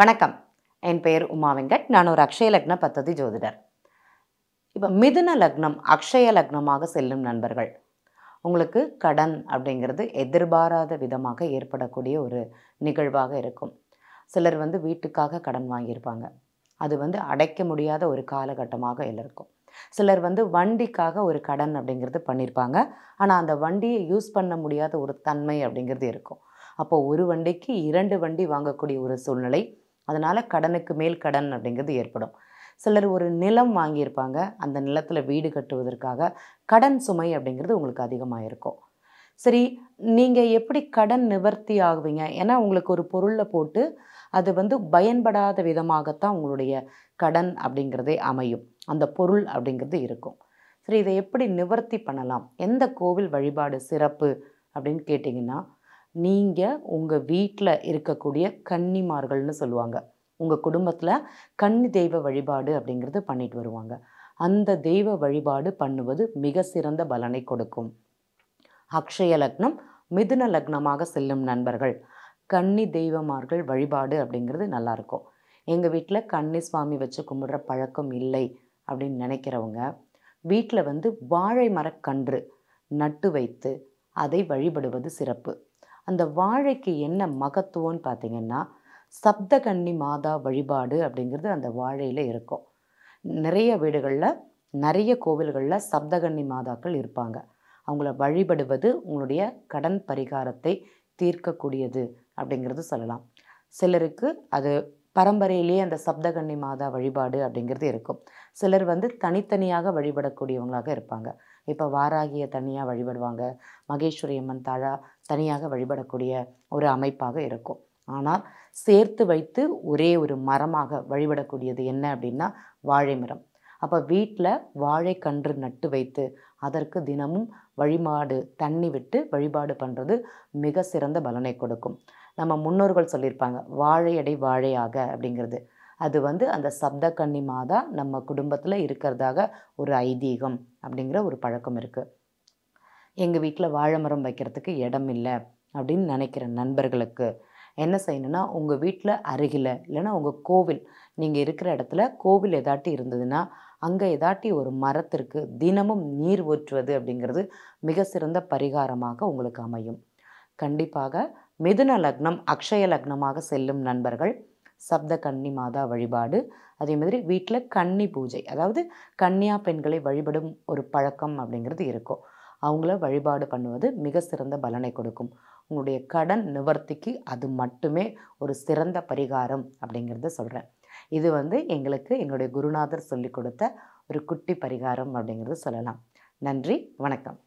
வணக்கம் என் பெயர் உமா வெங்கட் நான் ஒரு அக்ஷய லக்ன பத்ததி ஜோதிடர் இப்போ மிதுன லக்னம் அக்ஷய லக்னமாக செல்லும் நண்பர்கள் உங்களுக்கு கடன் அப்படிங்கிறது எதிர்பாராத விதமாக ஏற்படக்கூடிய ஒரு நிகழ்வாக இருக்கும் சிலர் வந்து வீட்டுக்காக கடன் வாங்கியிருப்பாங்க அது வந்து அடைக்க முடியாத ஒரு காலகட்டமாக இருக்கும் சிலர் வந்து வண்டிக்காக ஒரு கடன் அப்படிங்கிறது பண்ணியிருப்பாங்க ஆனால் அந்த வண்டியை யூஸ் பண்ண முடியாத ஒரு தன்மை அப்படிங்கிறது இருக்கும் அப்போது ஒரு வண்டிக்கு இரண்டு வண்டி வாங்கக்கூடிய ஒரு சூழ்நிலை அதனால் கடனுக்கு மேல் கடன் அப்படிங்கிறது ஏற்படும் சிலர் ஒரு நிலம் வாங்கியிருப்பாங்க அந்த நிலத்தில் வீடு கட்டுவதற்காக கடன் சுமை அப்படிங்கிறது உங்களுக்கு அதிகமாக இருக்கும் சரி நீங்கள் எப்படி கடன் நிவர்த்தி ஆகுவீங்க ஏன்னா உங்களுக்கு ஒரு பொருளை போட்டு அது வந்து பயன்படாத விதமாகத்தான் உங்களுடைய கடன் அப்படிங்கிறதே அமையும் அந்த பொருள் அப்படிங்கிறது இருக்கும் சரி இதை எப்படி நிவர்த்தி பண்ணலாம் எந்த கோவில் வழிபாடு சிறப்பு அப்படின்னு கேட்டிங்கன்னா நீங்கள் உங்கள் வீட்டில் இருக்கக்கூடிய கன்னிமார்கள்னு சொல்லுவாங்க உங்கள் குடும்பத்தில் கன்னி தெய்வ வழிபாடு அப்படிங்கிறது பண்ணிட்டு வருவாங்க அந்த தெய்வ வழிபாடு பண்ணுவது மிக சிறந்த பலனை கொடுக்கும் அக்ஷய லக்னம் மிதுன லக்னமாக செல்லும் நண்பர்கள் கன்னி தெய்வமார்கள் வழிபாடு அப்படிங்கிறது நல்லாயிருக்கும் எங்கள் வீட்டில் கன்னி சுவாமி வச்சு கும்பிடுற பழக்கம் இல்லை அப்படின்னு நினைக்கிறவங்க வீட்டில் வந்து வாழை மரக்கன்று நட்டு வைத்து அதை வழிபடுவது சிறப்பு அந்த வாழைக்கு என்ன மகத்துவம்னு பார்த்திங்கன்னா சப்தகன்னி மாதா வழிபாடு அப்படிங்கிறது அந்த வாழையில் இருக்கும் நிறைய வீடுகளில் நிறைய கோவில்களில் சப்தகன்னி மாதாக்கள் இருப்பாங்க அவங்கள வழிபடுவது உங்களுடைய கடன் பரிகாரத்தை தீர்க்கக்கூடியது அப்படிங்கிறது சொல்லலாம் சிலருக்கு அது பரம்பரையிலேயே அந்த சப்தகன்னி மாதா வழிபாடு அப்படிங்கிறது இருக்கும் சிலர் வந்து தனித்தனியாக வழிபடக்கூடியவங்களாக இருப்பாங்க இப்போ வாராகிய தனியாக வழிபடுவாங்க மகேஸ்வரி அம்மன் தழா தனியாக வழிபடக்கூடிய ஒரு அமைப்பாக இருக்கும் ஆனால் சேர்த்து வைத்து ஒரே ஒரு மரமாக வழிபடக்கூடியது என்ன அப்படின்னா வாழை மரம் அப்போ வீட்டில் வாழைக்கன்று நட்டு வைத்து அதற்கு தினமும் வழிபாடு தண்ணி விட்டு வழிபாடு பண்ணுறது மிக சிறந்த பலனை கொடுக்கும் நம்ம முன்னோர்கள் சொல்லியிருப்பாங்க வாழையடை வாழையாக அப்படிங்கிறது அது வந்து அந்த சப்த கன்னி மாதா நம்ம குடும்பத்தில் இருக்கிறதாக ஒரு ஐதீகம் அப்படிங்கிற ஒரு பழக்கம் இருக்குது எங்கள் வீட்டில் வாழை மரம் வைக்கிறதுக்கு இடம் இல்லை அப்படின்னு நினைக்கிற நண்பர்களுக்கு என்ன செய்யணுன்னா உங்கள் வீட்டில் அருகில் இல்லைன்னா உங்கள் கோவில் நீங்கள் இருக்கிற இடத்துல கோவில் ஏதாட்டி இருந்ததுன்னா அங்கே ஏதாட்டி ஒரு மரத்திற்கு தினமும் நீர் ஊற்றுவது அப்படிங்கிறது மிக சிறந்த பரிகாரமாக உங்களுக்கு அமையும் கண்டிப்பாக மிதுன லக்னம் அக்ஷய லக்னமாக செல்லும் நண்பர்கள் சப்த கன்னி மாதா வழிபாடு அதே மாதிரி வீட்டில் கன்னி பூஜை அதாவது கன்னியா பெண்களை வழிபடும் ஒரு பழக்கம் அப்படிங்கிறது இருக்கும் அவங்கள வழிபாடு பண்ணுவது மிக சிறந்த பலனை கொடுக்கும் உங்களுடைய கடன் நிவர்த்திக்கு அது மட்டுமே ஒரு சிறந்த பரிகாரம் அப்படிங்கிறத சொல்கிறேன் இது வந்து எங்களுக்கு எங்களுடைய குருநாதர் சொல்லிக் கொடுத்த ஒரு குட்டி பரிகாரம் அப்படிங்கிறது சொல்லலாம் நன்றி வணக்கம்